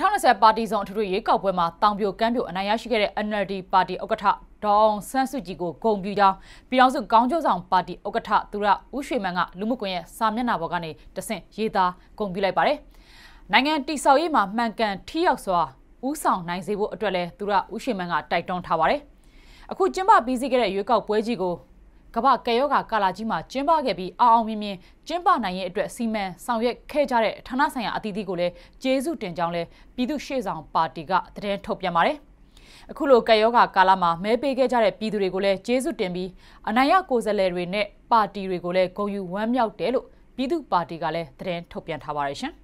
2020ပါတီဆောင်အထွေထွေရေကောက်ပွဲမှာတောင်ပြိုကမ်းပြိုအနိုင်ရရှိခဲ့တဲ့ NLD ပါတီဥက္ကဋ္ဌဒေါအောင်ဆန်းစုကြည်ကိုဂုဏ်ပြုကြောင်းပြည်ထောင်စုကောင်းကျိုးဆောင်ပါတီဥက္ကဋ္ဌသူရဦးရွှေမန်းကလူမှုကွန်ရက်စာမျက်နှာပေါ်ကနေတဆင့်ရေးသားဂုဏ်ပြုလိုက်ပါတယ်။နိုင်ငံတိဆောက်ရေးမှာမှန်ကန်ထိရောက်စွာဦးဆောင်နိုင်စေဖို့အတွက်လည်းသူရဦးရွှေမန်းကတိုက်တွန်းထားပါတယ်။အခုကျင်းပပြီးစီးခဲ့တဲ့ရွေးကောက်ပွဲကြီးကိုကမ္ဘာကဲယောဂါကာလာကြီးမှာကျင်းပခဲ့ပြီးအအောင်မြင်မြင်ကျင်းပနိုင်ရဲ့အတွက်စီမံဆောင်ရွက်ခဲ့ကြတဲ့ဌာနဆိုင်ရာအသီးသီးကိုလည်းကျေးဇူးတင်ကြောင်းလည်းပြည်သူ့ရှေ့ဆောင်ပါတီကသတင်းထုတ်ပြန်ပါတယ်အခုလိုကက်ယောဂါကာလမှာမဲပေးခဲ့ကြတဲ့ပြည်သူတွေကိုလည်းကျေးဇူးတင်ပြီးအနိုင်ရကိုယ်စားလှယ်တွေနဲ့ပါတီတွေကိုလည်းဂုဏ်ယူဝမ်းမြောက်တယ်လို့ပြည်သူ့ပါတီကလည်းသတင်းထုတ်ပြန်ထားပါတယ်ရှင်